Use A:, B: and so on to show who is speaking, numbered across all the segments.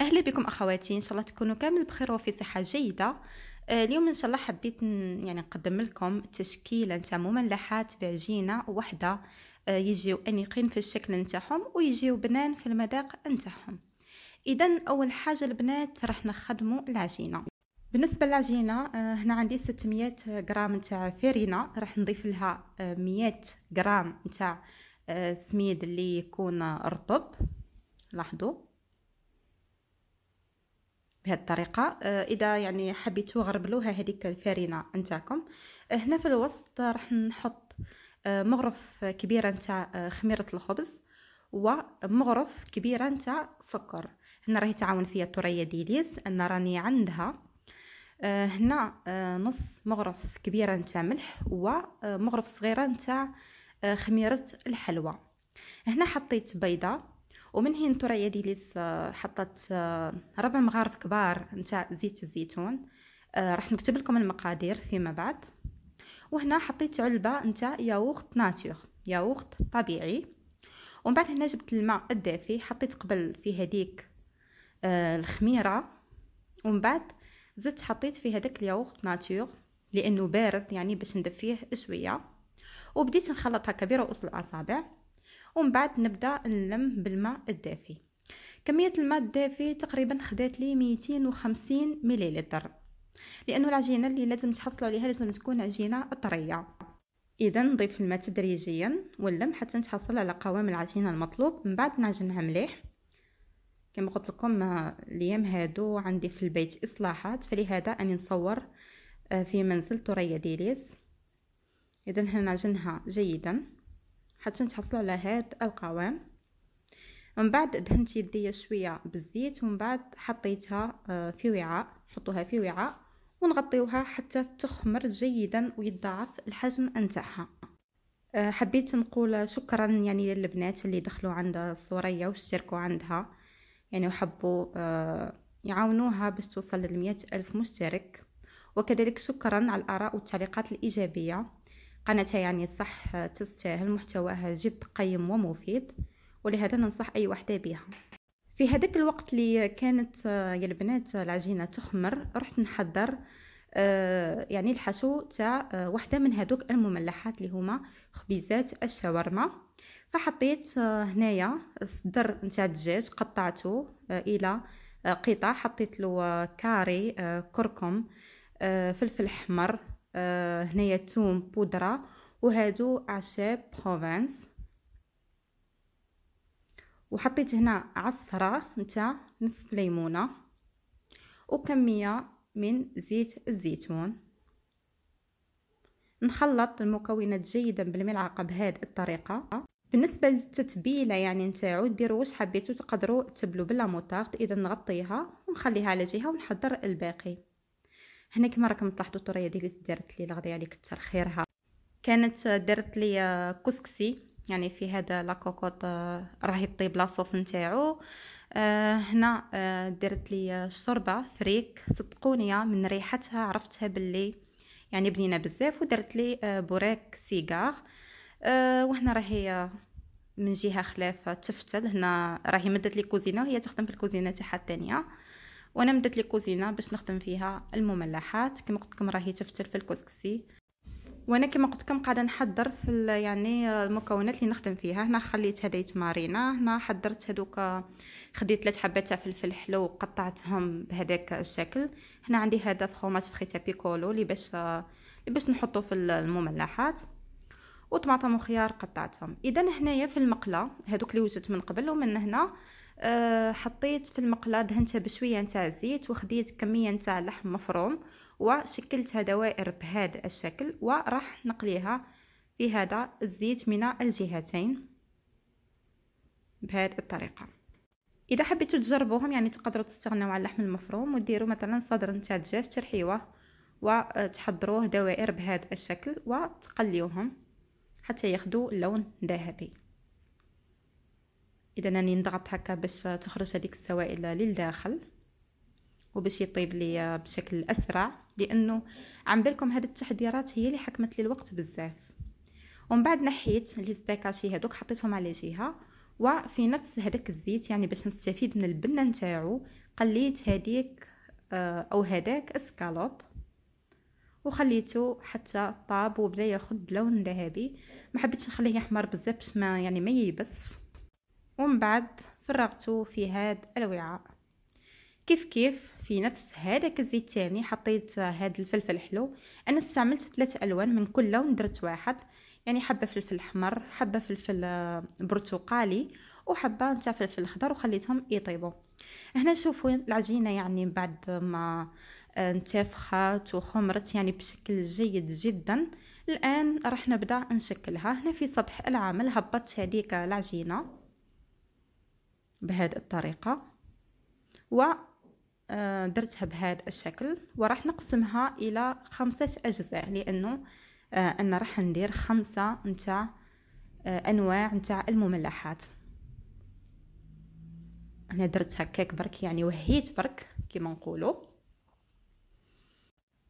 A: اهلا بكم اخواتي ان شاء الله تكونوا كامل بخير وفي صحه جيده آه، اليوم ان شاء الله حبيت يعني نقدم لكم تشكيله نتاع مملحات بعجينه وحده آه، يجيو انيقين في الشكل نتاعهم ويجيو بنان في المذاق نتاعهم اذا اول حاجه البنات راح نخدموا العجينه بالنسبه للعجينه آه، هنا عندي 600 غرام نتاع فرينه راح نضيف لها 100 غرام نتاع سميد اللي يكون رطب لاحظوا بهذه الطريقه آه، اذا يعني حبيتو غربلوها هذيك الفارينه نتاعكم آه، هنا في الوسط راح نحط آه، مغرف كبيره نتاع خميره الخبز ومغرف كبيره نتاع سكر هنا راهي تعاون فيا الثريا ديليس ان راني عندها هنا نص مغرف كبيره نتاع ملح ومغرف صغيره نتاع خميره الحلوى هنا حطيت بيضه ومن هين ترى يدي ليس آه، حطت آه، ربع مغارف كبار نتاع زيت الزيتون آه، راح نكتب لكم المقادير فيما بعد وهنا حطيت علبه نتاع ياغورت ناتور ياغورت طبيعي ومن بعد هنا جبت الماء الدافي حطيت قبل في هذيك الخميره ومن بعد زدت حطيت في هذاك الياغورت ناتور لانه بارد يعني باش ندفيه شويه وبديت نخلط هكا برؤوس الاصابع ومن بعد نبدا نلم بالماء الدافي كميه الماء الدافي تقريبا خدات لي 250 مليلتر لانه العجينه اللي لازم تحصلوا عليها لازم تكون عجينه طريه اذا نضيف الماء تدريجيا ونلم حتى نتحصل على قوام العجينه المطلوب من بعد نعجنها مليح كما قلت لكم آه، الايام هادو عندي في البيت اصلاحات فلهذا اني نصور آه، في منزل ثريا ديليز اذا هنا نعجنها جيدا حتى نتحصلوا على هاد القوام من بعد دهنت يديا شويه بالزيت ومن بعد حطيتها آه، في وعاء حطوها في وعاء ونغطيوها حتى تخمر جيدا ويتضاعف الحجم نتاعها آه، حبيت نقول شكرا يعني للبنات اللي دخلوا عند الصورية واشتركوا عندها يعني وحبوا آه، يعاونوها باش توصل ل ألف مشترك وكذلك شكرا على الآراء والتعليقات الإيجابية قناتها يعني صح تستاهل محتواها جد قيم ومفيد ولهذا ننصح أي وحدة بها في هذاك الوقت اللي كانت آه، يا البنات آه، العجينة تخمر رحت نحضر آه، يعني الحشو تاع وحدة من هذوك المملحات اللي هما خبيزات الشاورما فحطيت هنايا الصدر نتاع الدجاج قطعته الى قطع حطيت له كاري كركم فلفل احمر آه هنايا توم بودرة وهادو أعشاب بروفانس وحطيت هنا عصرة نتاع نصف ليمونة وكمية من زيت الزيتون نخلط المكونات جيدا بالملعقة بهاد الطريقة بالنسبة للتتبيلة يعني نتاعو ديروا واش حبيتو تقدروا تبلو بلا موطارد اذا نغطيها ونخليها على جهة ونحضر الباقي هنا كما راكم تلاحظوا الطريه ديالي دارت لي الغدي عليك كثر خيرها كانت دارت لي كسكسي يعني في هذا لاكوكوط آه، راهي طيب لاصوص نتاعو آه، هنا آه درت لي شوربه فريك صدقوني من ريحتها عرفتها باللي يعني بنينه بزاف ودرت لي آه، بوريك سيغار آه وهنا راهي من جهه خلاف تفتل هنا راهي مدت لي كوزينه هي تخدم في الكوزينه تاعها الثانيه وانا مدت لي كوزينه باش نخدم فيها المملحات كما قلت لكم راهي تفتل في الكسكسي وانا كما قلت لكم قاعده نحضر في يعني المكونات اللي نخدم فيها هنا خليت هذا يتمارينا هنا حضرت هذوك خديت ثلاث حبات تاع فلفل حلو وقطعتهم بهذاك الشكل هنا عندي هذا فخوماج فخيتا بيكولو اللي باش اللي باش نحطو في المملحات وطماطم وخيار قطعتهم اذا هنايا في المقله هذوك اللي وجدت من قبل ومن هنا آه، حطيت في المقلاة دهنتها بشويه نتاع الزيت وخديت كميه نتاع لحم مفروم وشكلتها دوائر بهذا الشكل وراح نقليها في هذا الزيت من الجهتين بهذه الطريقه اذا حبيتوا تجربوهم يعني تقدروا تستغنوا على اللحم المفروم وديروا مثلا صدر نتاع الدجاج ترحيوه وتحضروه دوائر بهذا الشكل وتقليوهم حتى ياخذوا لون ذهبي اذا راني نضغط هكا باش تخرج هذيك السوائل للداخل وباش يطيب لي بشكل اسرع لانه عم بالكم هاد التحضيرات هي اللي حكمت لي الوقت بزاف ومن بعد نحيت لي ستيكاشي هادوك حطيتهم على جهه وفي نفس هداك الزيت يعني باش نستفيد من البنه نتاعو قليت هذيك آه، او هذاك اسكالوب وخليته حتى طاب وبدا ياخذ لون ذهبي ما حبيتش نخليه يحمر بزاف باش ما يعني ما ييبسش ومن بعد فرغته في هاد الوعاء كيف كيف في نفس هذاك الزيت تاني حطيت هاد الفلفل حلو انا استعملت ثلاث الوان من كل لون درت واحد يعني حبه فلفل احمر حبه فلفل آه، برتقالي وحبه نتاع فلفل اخضر وخليتهم يطيبوا هنا شوفوا العجينه يعني بعد ما آه، انتفخت وخمرت يعني بشكل جيد جدا الان راح نبدا نشكلها هنا في سطح العمل هبطت هذيك العجينه بهذه الطريقة و آه، درتها بهذا الشكل وراح نقسمها الى خمسة اجزاء لانه آه، انا راح ندير خمسة نتاع آه، انواع نتاع المملحات انا درت هكاك برك يعني وهيت برك كيما نقولوا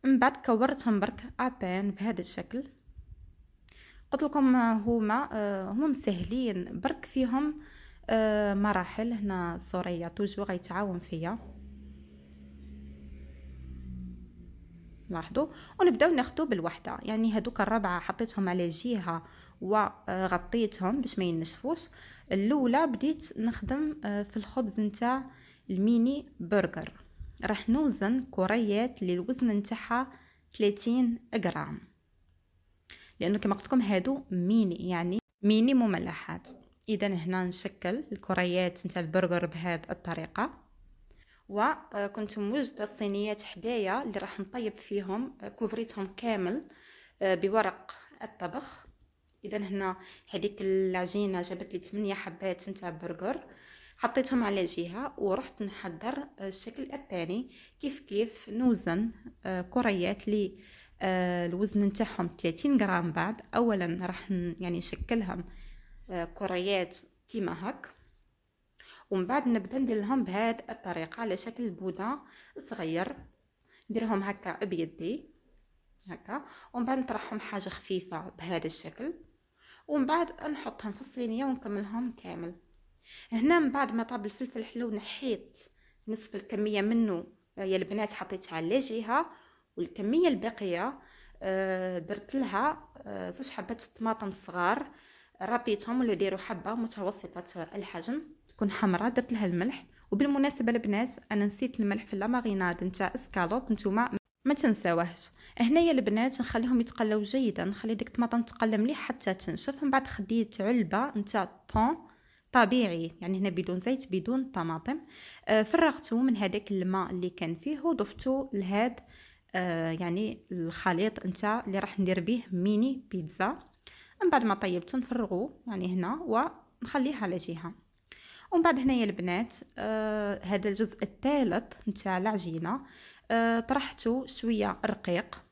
A: من بعد كورتهم برك ابان بهذا الشكل قلت لكم هما هما مسهلين برك فيهم أه، مراحل هنا الزورية توجو غيتعاون فيا لاحظوا ونبداو ناخذو بالوحده يعني هذوك الربعه حطيتهم على جهه وغطيتهم أه، باش ما ينشفوش الاولى بديت نخدم أه، في الخبز نتاع الميني برجر راح نوزن كريات اللي الوزن نتاعها 30 غرام لانه كما قلت لكم هادو ميني يعني ميني مملحات اذا هنا نشكل الكريات نتاع البرجر بهذه الطريقه وكنت آه، موجده الصينيات حدايا اللي راح نطيب فيهم آه، كوفريتهم كامل آه، بورق الطبخ اذا هنا هذيك العجينه جابت لي 8 حبات نتاع برجر حطيتهم على جهه ورحت نحضر الشكل الثاني كيف كيف نوزن كريات لي الوزن نتاعهم 30 غرام بعد اولا راح يعني نشكلهم آه، كريات كيما هك ومن بعد نبدا نديرلهم بهاد الطريقه على شكل بودا صغير نديرهم هكا بيدي هكا ومن بعد نطرحهم حاجه خفيفه بهذا الشكل ومن بعد نحطهم في الصينيه ونكملهم كامل هنا من بعد ما طاب الفلفل الحلو نحيت نصف الكميه منه آه، يا البنات حطيتها على جهه والكميه الباقيه آه، درت لها زوج حبات طماطم صغار ربيتهم ولا ديروا حبه متوسطه الحجم تكون حمراء درت لها الملح وبالمناسبه البنات انا نسيت الملح في لا ماريناد نتاع اسكالوب نتوما ما تنساوهش هنايا البنات نخليهم يتقلاو جيدا نخلي ديك الطماطم تقلى مليح حتى تنشف من بعد خديت علبه نتاع طون طبيعي يعني هنا بدون زيت بدون طماطم آه، فرغته من هذاك الماء اللي كان فيه وضفته لهاد آه، يعني الخليط نتاع اللي راح ندير به ميني بيتزا من بعد ما طيبته نفرغو يعني هنا ونخليها على جهه ومن بعد هنايا البنات آه هذا الجزء الثالث نتاع العجينه آه طرحته شويه رقيق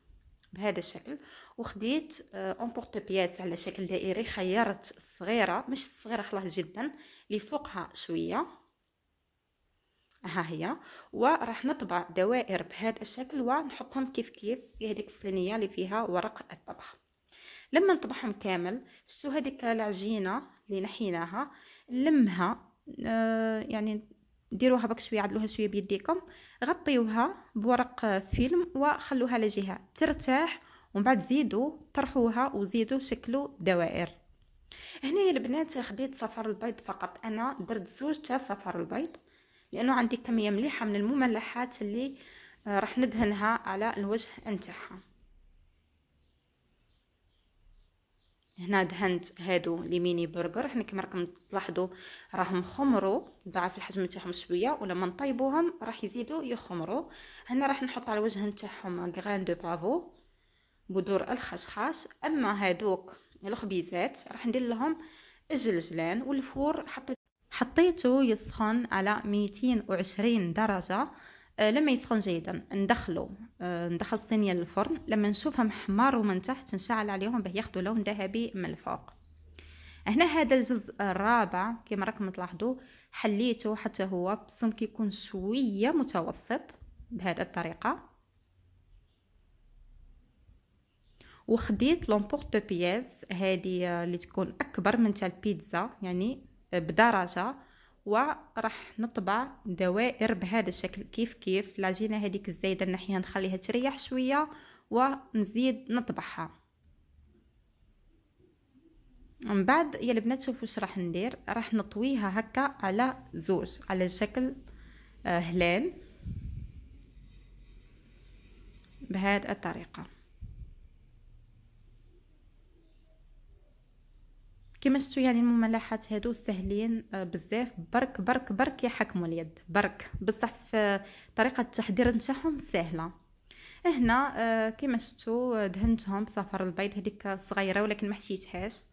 A: بهذا الشكل وخديت اون بورت بياس على شكل دائري خيرت الصغيره مش الصغيره خلاص جدا اللي فوقها شويه ها هي وراح نطبع دوائر بهذا الشكل ونحطهم كيف كيف في هذيك الصينيه اللي فيها ورق الطبخ لما نطبعهم كامل شتو هذيك العجينه اللي نحيناها نلمها آه، يعني ديروها بك شويه عدلوها شويه بيديكم غطيوها بورق فيلم وخلوها على جهه ترتاح ومن بعد زيدوا طرحوها وزيدوا شكلوا دوائر هنايا البنات خديت صفار البيض فقط انا درت زوج تاع صفار البيض لانه عندي كميه مليحه من المملحات اللي آه، راح ندهنها على الوجه نتاعها هنا دهنت هادو لي ميني برجر هنا كما راكم تلاحظوا راهم خمروا ضعف الحجم نتاعهم شويه ولما نطيبوهم راح يزيدوا يخمروا هنا راح نحط على الوجه نتاعهم غران دو بافو بذور الخشخاش اما هادوك الخبيزات راح ندير لهم الجلجلان والفور حطيت حطيته يسخن على 220 درجه آه، لما يسخن جيدا ندخلو آه، ندخل الصينيه للفرن لما نشوفهم محمر من تحت نشعل عليهم باه ياخذوا لون ذهبي من الفوق هنا هذا الجزء الرابع كما راكم تلاحظوا حليته حتى هو بصم كيكون شويه متوسط بهذه الطريقه وخديت لومبورت بياز هذه آه، اللي تكون اكبر من تاع البيتزا يعني بدرجه وراح نطبع دوائر بهذا الشكل كيف كيف العجينه هذيك الزايده نحيها نخليها تريح شويه ونزيد نطبعها من بعد يا البنات شوفوا واش راح ندير راح نطويها هكا على زوج على شكل آه، هلال بهذه الطريقه كما شفتوا يعني المملاحات هادو سهلين آه، بزاف برك برك برك يحكموا اليد برك بصح في طريقه التحضير نتاعهم سهله هنا آه، كما شفتوا آه، دهنتهم بصفر البيض هذيك صغيره ولكن ما حشيتهاش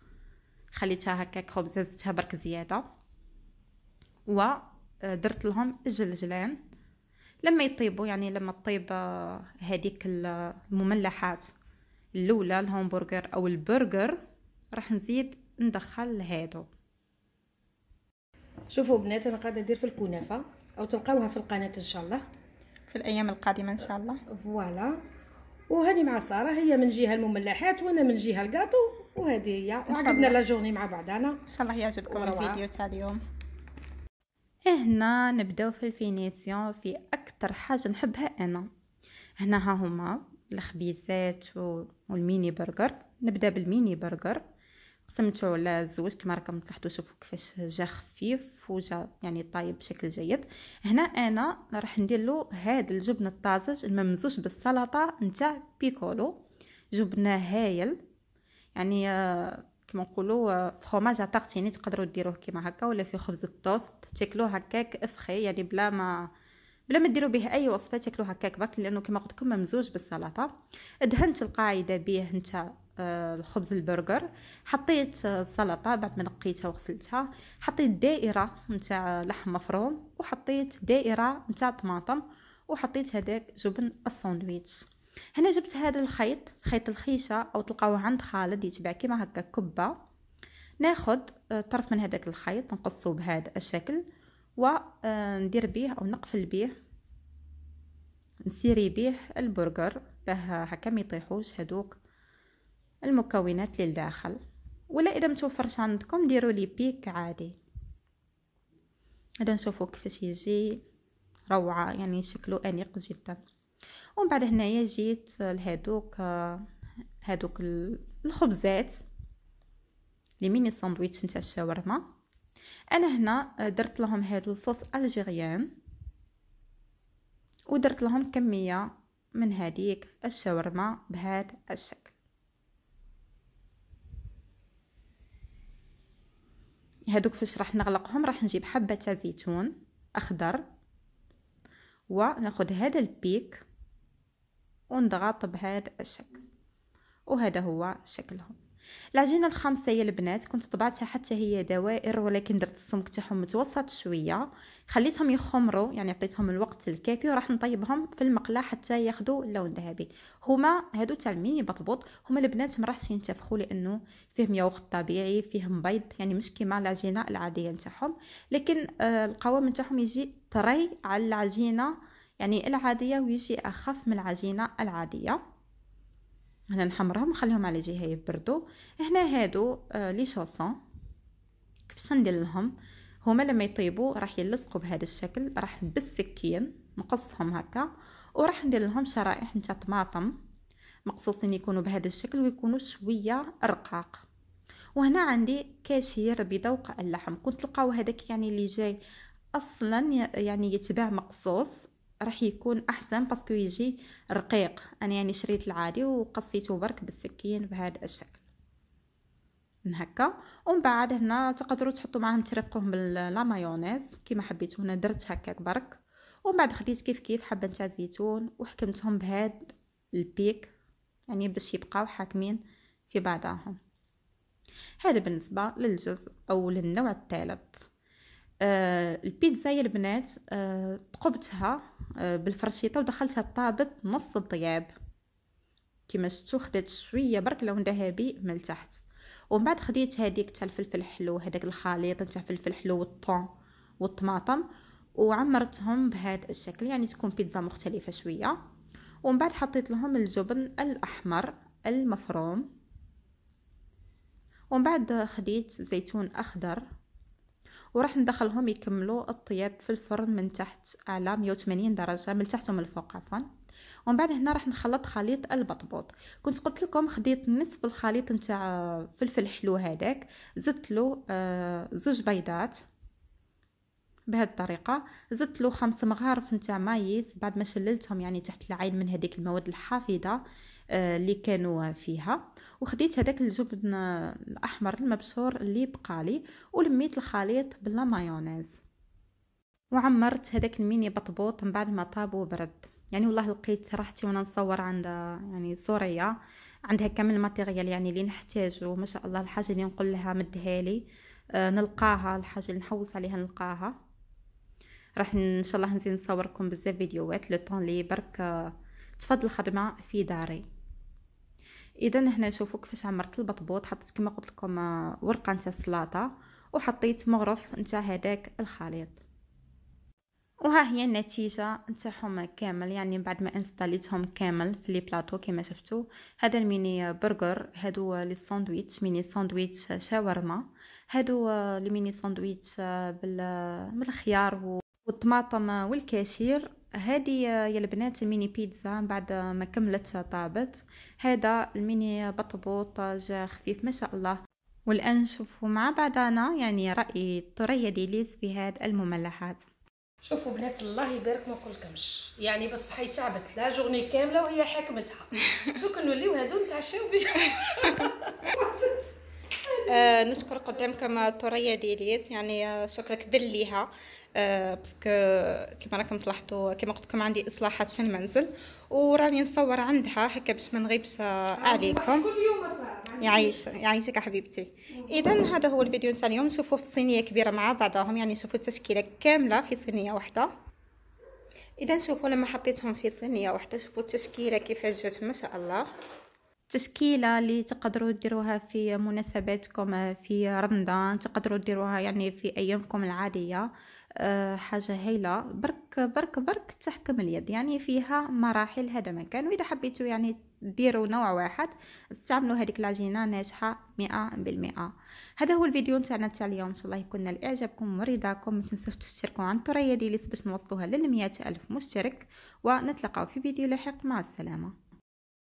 A: خليتها خبز زدتها برك زياده ودرت لهم الجلجلان لما يطيبوا يعني لما تطيب هذيك المملحات الاولى الهمبرجر او البرجر راح نزيد ندخل هادو شوفوا بنات انا قاعده ندير في الكنافه او تلقاوها في القناه ان شاء الله في الايام القادمه ان شاء الله فوالا وهاني مع ساره هي من جهه المملحات وانا من جهه الكاطو وهذه هي عقدنا لا جورني مع بعضنا ان شاء الله يعجبكم الفيديو تاع اليوم إيه، هنا نبداو في الفينيسيون في اكثر حاجه نحبها انا هنا ها هما الخبيزات والميني برجر نبدا بالميني برجر سمتو على زوج كما راكم تلاحظوا شوفوا كيفاش جا خفيف وجا يعني طايب بشكل جيد هنا انا راح ندير له هاد الجبن الطازج الممزوج بالسلطه نتاع بيكولو جبنه هايل يعني آه، كما نقولوا آه، فخوماج يعني تقدروا ديروه كيما هكا ولا في خبز التوست تاكلوه هكاك افخي يعني بلا ما بلا ما ديروا به اي وصفه تاكلوه هكاك برك لانه كما قلت لكم ممزوج بالسلطه دهنت القاعده به نتاع آه، الخبز البرجر حطيت آه، السلطه بعد ما نقيتها وغسلتها حطيت دائره نتاع لحم مفروم وحطيت دائره نتاع طماطم وحطيت هذاك جبن الساندويتش هنا جبت هذا الخيط خيط الخيشه او تلقاوه عند خالد يتبع كيما هكا كبه ناخذ آه، طرف من هذاك الخيط نقصه بهذا الشكل وندير به او نقفل به نسيري به البرجر باه هكا ما يطيحوش هذوك المكونات للداخل ولا اذا متوفرش عندكم ديروا لي بيك عادي هذا نشوفوا كيفاش يجي روعه يعني شكله انيق جدا ومن بعد هنايا جيت لهادوك هادوك الخبزات لي ميني ساندويتش نتاع الشاورما انا هنا درت لهم هادو الصوص الجيريان ودرت لهم كميه من هذيك الشاورما بهذا الشكل هادوك فاش راح نغلقهم راح نجيب حبه تاع زيتون اخضر وناخذ هذا البيك ونضغط بهذا الشكل وهذا هو شكلهم العجينه الخامسه هي البنات كنت طبعتها حتى هي دوائر ولكن درت السمك تاعهم متوسط شويه خليتهم يخمروا يعني عطيتهم الوقت الكافي وراح نطيبهم في المقله حتى ياخذوا اللون الذهبي هما هادو تاع الميني بطبوط هما البنات ما راحش ينتفخوا لانه فيهم ياغورت طبيعي فيهم بيض يعني مش كيما العجينه العاديه نتاعهم لكن آه القوام نتاعهم يجي طري على العجينه يعني العاديه ويجي اخف من العجينه العاديه هنا نحمرهم ونخليهم على جهه يبردوا هنا هادو آه، لي شوسون كيفاش ندير لهم هما لما يطيبوا راح يلصقوا بهذا الشكل راح بالسكين نقصهم هكا وراح ندير لهم شرائح نتاع طماطم مقصوصين يكونوا بهذا الشكل ويكونوا شويه رقاق وهنا عندي كاشير بذوق اللحم كنت تلقاو هذاك يعني اللي جاي اصلا يعني يتباع مقصوص راح يكون احسن باسكو يجي رقيق انا يعني شريت العادي وقصيته برك بالسكين بهذا الشكل من هكا ومن بعد هنا تقدروا تحطوا معاهم ترافقوهم باللا مايونيز كيما حبيتوا هنا درت هكاك برك ومن بعد خديت كيف كيف حبه نتاع الزيتون وحكمتهم بهاد البيك يعني باش يبقاو حاكمين في بعضهم هذا بالنسبه للجزء او للنوع الثالث آه، البيتزا يا البنات تقبتها آه، آه، بالفرشيطه ودخلتها الطابط نص الضياب كما شفتوا خدات شويه برك لون ذهبي من التحت ومن بعد خديت هذيك تاع الفلفل الحلو هذاك الخليط تاع الفلفل الحلو والطون والطماطم وعمرتهم بهذا الشكل يعني تكون بيتزا مختلفه شويه ومن بعد حطيت لهم الجبن الاحمر المفروم ومن بعد خديت زيتون اخضر وراح ندخلهم يكملوا الطياب في الفرن من تحت على 180 درجه من تحت ومن الفوق عفوا ومن بعد هنا راح نخلط خليط البطبوط كنت قلت لكم خديت نصف الخليط نتاع آه، فلفل حلو هذاك زدت له آه زوج بيضات بهذه الطريقه زدت له خمس مغارف نتاع مايس بعد ما شللتهم يعني تحت العين من هذيك المواد الحافظه آه، اللي كانوا فيها وخديت هذاك الجبن الاحمر المبشور اللي بقالي ولميت الخليط بلا مايونيز وعمرت هذاك الميني بطبوط من بعد ما طاب وبرد يعني والله لقيت راحتي وانا نصور عند يعني سوريا عندها كامل الماتيريال يعني اللي نحتاجه ما شاء الله الحاجه اللي نقول لها مدها لي آه، نلقاها الحاجه اللي نحوس عليها نلقاها راح ان شاء الله نزيد نصوركم بزاف فيديوهات لو طون لي برك تفضل الخدمه في داري اذا هنا شوفوا كيفاش عمرت البطبوط حطيت كما قلت لكم آه، ورقه نتاع السلطه وحطيت مغرف نتاع هذاك الخليط وها هي النتيجه نتاعهم كامل يعني بعد ما انستاليتهم كامل في لي بلاطو كما شفتوا هذا الميني برجر هادو لي ساندويتش ميني ساندويتش شاورما هادو الميني آه، ساندويتش آه، بالخيار والطماطم والكاشير هذه يا البنات الميني بيتزا من بعد ما كملت طابت هذا الميني بطبوط جا خفيف ما شاء الله والان شوفوا مع بعضنا يعني راي الثريا ديليز في هاد المملحات شوفوا بنات الله يبارك ما نقولكمش يعني بصح هي تعبت لا جورني كامله وهي حاكمتها دوك نوليو هادو نتعشاو بهم آه نشكر قدامكم الثريا ديليز يعني شكرا كبير ليها آه باسكو آه، كما راكم تلاحظوا كما قلت لكم عندي اصلاحات في المنزل وراني نصور عندها هكا باش ما نغيبش عليكم يعيش يعيشك حبيبتي اذا هذا هو الفيديو نتاع اليوم نشوفوه في صينيه كبيره مع بعضهم يعني شوفوا التشكيله كامله في صينيه واحده اذا شوفوا لما حطيتهم في صينيه واحده شوفوا التشكيله كيفاش جات ما شاء الله تشكيله اللي تقدروا ديروها في مناسباتكم في رمضان تقدروا ديروها يعني في ايامكم العاديه أه حاجه هايله برك برك برك تحكم اليد يعني فيها مراحل هذا ما كان واذا حبيتوا يعني ديروا نوع واحد استعملوا هذيك العجينه ناجحه مئة بالمئة هذا هو الفيديو نتاعنا تاع اليوم ان شاء الله يكون نال اعجابكم ورضاكم ما تنسوش تشتركوا عن الطريه ديالي باش نوصلوها للمئة الف مشترك ونتلقاو في فيديو لاحق مع السلامه